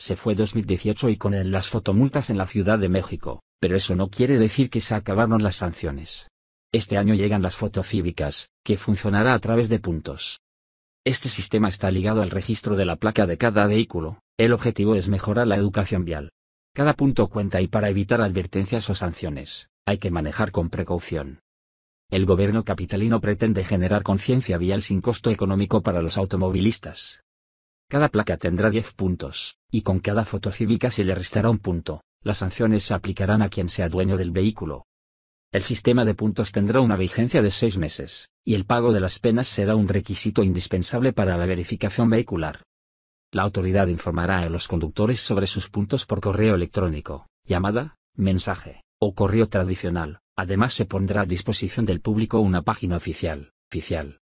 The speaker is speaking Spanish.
Se fue 2018 y con él las fotomultas en la Ciudad de México, pero eso no quiere decir que se acabaron las sanciones. Este año llegan las fotocívicas, que funcionará a través de puntos. Este sistema está ligado al registro de la placa de cada vehículo, el objetivo es mejorar la educación vial. Cada punto cuenta y para evitar advertencias o sanciones, hay que manejar con precaución. El gobierno capitalino pretende generar conciencia vial sin costo económico para los automovilistas. Cada placa tendrá 10 puntos, y con cada foto cívica se le restará un punto. Las sanciones se aplicarán a quien sea dueño del vehículo. El sistema de puntos tendrá una vigencia de seis meses, y el pago de las penas será un requisito indispensable para la verificación vehicular. La autoridad informará a los conductores sobre sus puntos por correo electrónico, llamada, mensaje, o correo tradicional. Además se pondrá a disposición del público una página oficial, oficial,